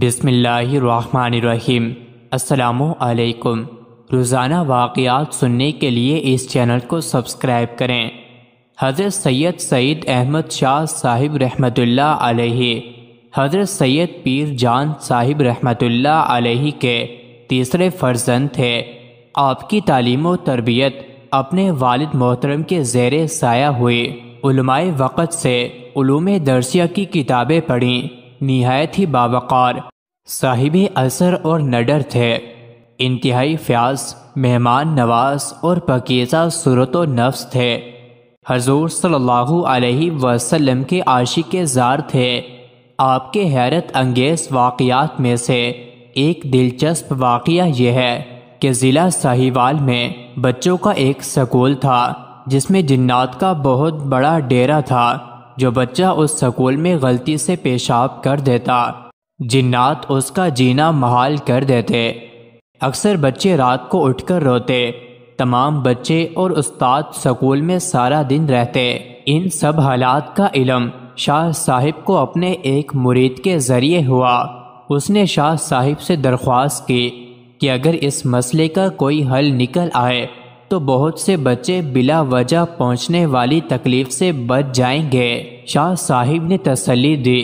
बिसमीम् अलकुम रोज़ाना वाक़ात सुनने के लिए इस चैनल को सब्सक्राइब करें हज़रत सैयद सईद अहमद शाह साहिब रहमतुल्ला अलैहि हज़रत सैयद पीर जान साहिब रहमतुल्ला अलैहि के तीसरे फर्जंद थे आपकी तालीम तरबियत अपने वालिद मोहतरम के जेर साया हुई वक़्त से दर्सिया की किताबें पढ़ीं नहायत ही बावकार साहिब असर और नडर थे इंतहाई फ्यास मेहमान नवाज और पकीज़ा सूरत नफ्स थे हजूर सल्लल्लाहु अलैहि वसल्लम के आशिक के जार थे आपके हैरत अंगेज वाक़ात में से एक दिलचस्प वाक़ यह है कि ज़िला साहिवाल में बच्चों का एक स्कूल था जिसमें जिन्नात का बहुत बड़ा डेरा था जो बच्चा उस स्कूल में गलती से पेशाब कर देता जिन्नात उसका जीना महाल कर देते अक्सर बच्चे रात को उठकर रोते तमाम बच्चे और उस्ताद स्कूल में सारा दिन रहते इन सब हालात का इलम शाह साहिब को अपने एक मुरीद के ज़रिए हुआ उसने शाह साहिब से दरख्वास्त की कि अगर इस मसले का कोई हल निकल आए तो बहुत से बच्चे बिला वजह पहुंचने वाली तकलीफ से बच जाएंगे शाह साहिब ने तसल्ली दी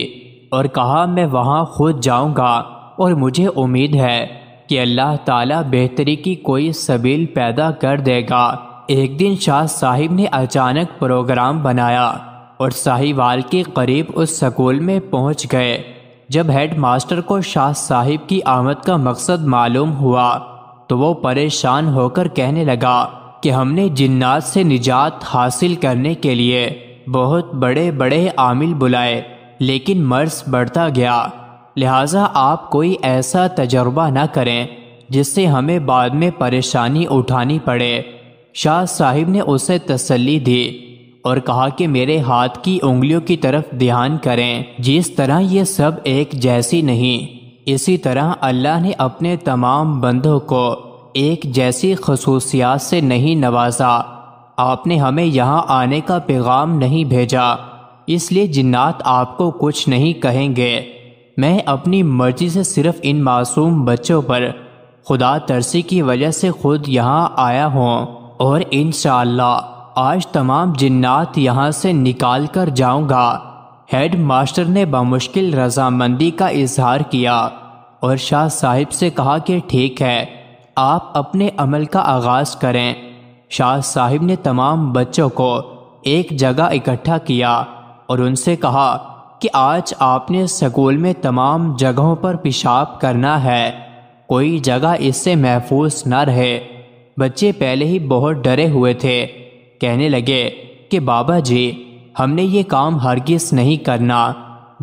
और कहा मैं वहाँ खुद जाऊँगा और मुझे उम्मीद है कि अल्लाह ताला बेहतरी की कोई सबील पैदा कर देगा एक दिन शाह साहिब ने अचानक प्रोग्राम बनाया और साहिवाल के करीब उस स्कूल में पहुंच गए जब हेड मास्टर को शाह साहिब की आमद का मकसद मालूम हुआ तो वो परेशान होकर कहने लगा कि हमने जिन्नात से निजात हासिल करने के लिए बहुत बड़े बड़े आमिल बुलाए लेकिन मर्स बढ़ता गया लिहाजा आप कोई ऐसा तजर्बा ना करें जिससे हमें बाद में परेशानी उठानी पड़े शाह साहिब ने उसे तसल्ली दी और कहा कि मेरे हाथ की उंगलियों की तरफ ध्यान करें जिस तरह ये सब एक जैसी नहीं इसी तरह अल्लाह ने अपने तमाम बंदों को एक जैसी खसूसियात से नहीं नवाजा आपने हमें यहाँ आने का पैगाम नहीं भेजा इसलिए जिन्नात आपको कुछ नहीं कहेंगे मैं अपनी मर्जी से सिर्फ इन मासूम बच्चों पर खुदा तरसी की वजह से खुद यहाँ आया हूँ और इन आज तमाम जिन्नात यहाँ से निकाल कर जाऊँगा हेड मास्टर ने बमुश्किल रजामंदी का इजहार किया और शाह साहिब से कहा कि ठीक है आप अपने अमल का आगाज करें शाह साहिब ने तमाम बच्चों को एक जगह इकट्ठा किया और उनसे कहा कि आज आपने स्कूल में तमाम जगहों पर पेशाब करना है कोई जगह इससे महफूज न रहे बच्चे पहले ही बहुत डरे हुए थे कहने लगे कि बाबा जी हमने ये काम हरगिज नहीं करना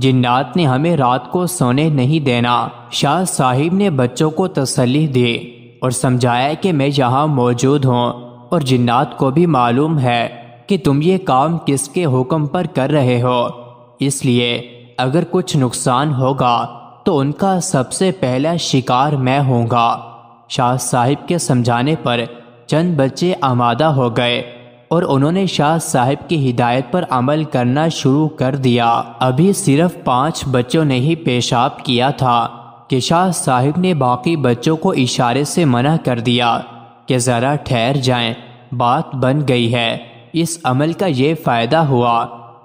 जिन्नात ने हमें रात को सोने नहीं देना शाह साहिब ने बच्चों को तसली दी और समझाया कि मैं यहाँ मौजूद हूँ और जिन्नात को भी मालूम है कि तुम ये काम किसके हुक्म पर कर रहे हो इसलिए अगर कुछ नुकसान होगा तो उनका सबसे पहला शिकार मैं होऊंगा शाह साहिब के समझाने पर चंद बच्चे आमादा हो गए और उन्होंने शाह साहिब की हिदायत पर अमल करना शुरू कर दिया अभी सिर्फ पाँच बच्चों ने ही पेशाब किया था कि शाह साहिब ने बाकी बच्चों को इशारे से मना कर दिया कि ज़रा ठहर जाएं, बात बन गई है इस अमल का ये फ़ायदा हुआ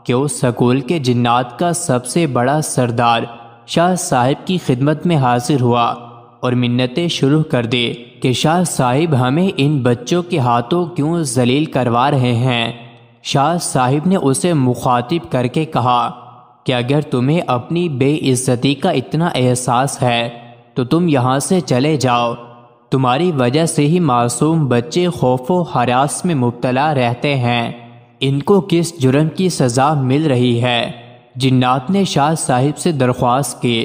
कि उस स्कूल के जन्नात का सबसे बड़ा सरदार शाह साहिब की खिदमत में हाजिर हुआ और मिन्नतें शुरू कर दी कि शाह साहिब हमें इन बच्चों के हाथों क्यों जलील करवा रहे हैं शाह साहिब ने उसे मुखातिब करके कहा कि अगर तुम्हें अपनी बेइज्जती का इतना एहसास है तो तुम यहाँ से चले जाओ तुम्हारी वजह से ही मासूम बच्चे खौफ व हरास में मुबतला रहते हैं इनको किस जुर्म की सज़ा मिल रही है जिन्नात ने शाह साहिब से दरख्वास्त की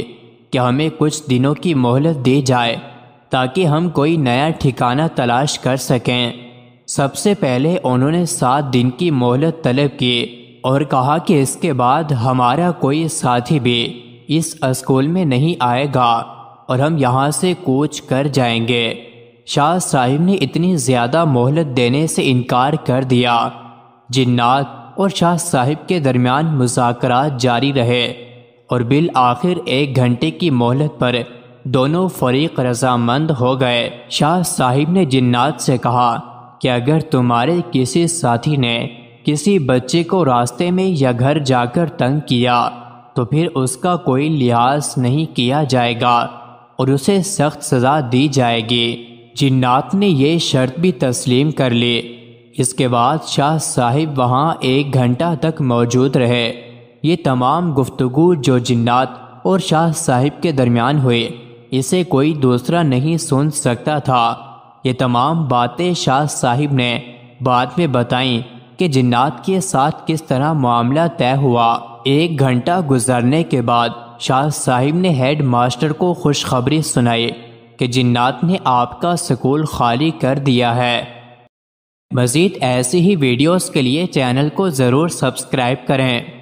कि हमें कुछ दिनों की मोहलत दी जाए ताकि हम कोई नया ठिकाना तलाश कर सकें सबसे पहले उन्होंने सात दिन की मोहलत तलब की और कहा कि इसके बाद हमारा कोई साथी भी इस स्कूल में नहीं आएगा और हम यहाँ से कोच कर जाएंगे शाह साहिब ने इतनी ज़्यादा मोहलत देने से इनकार कर दिया जिन्नात और शाह साहिब के दरमियान मुजाकर जारी रहे और बिल आखिर एक घंटे की मोहलत पर दोनों फरीक रजामंद हो गए शाह साहिब ने जिन्नात से कहा कि अगर तुम्हारे किसी साथी ने किसी बच्चे को रास्ते में या घर जाकर तंग किया तो फिर उसका कोई लिहाज नहीं किया जाएगा और उसे सख्त सज़ा दी जाएगी जिन्नात ने यह शर्त भी तस्लीम कर ली इसके बाद शाह साहिब वहाँ एक घंटा तक मौजूद रहे ये तमाम गुफ्तगु जो जिन्नात और शाह साहिब के दरमियान हुए इसे कोई दूसरा नहीं सुन सकता था ये तमाम बातें शाह साहिब ने बाद में बताईं कि जिन्नात के साथ किस तरह मामला तय हुआ एक घंटा गुजरने के बाद शाह साहिब ने हेड मास्टर को खुशखबरी सुनाई कि जिन्नात ने आपका स्कूल खाली कर दिया है मज़ीद ऐसी ही वीडियोस के लिए चैनल को ज़रूर सब्सक्राइब करें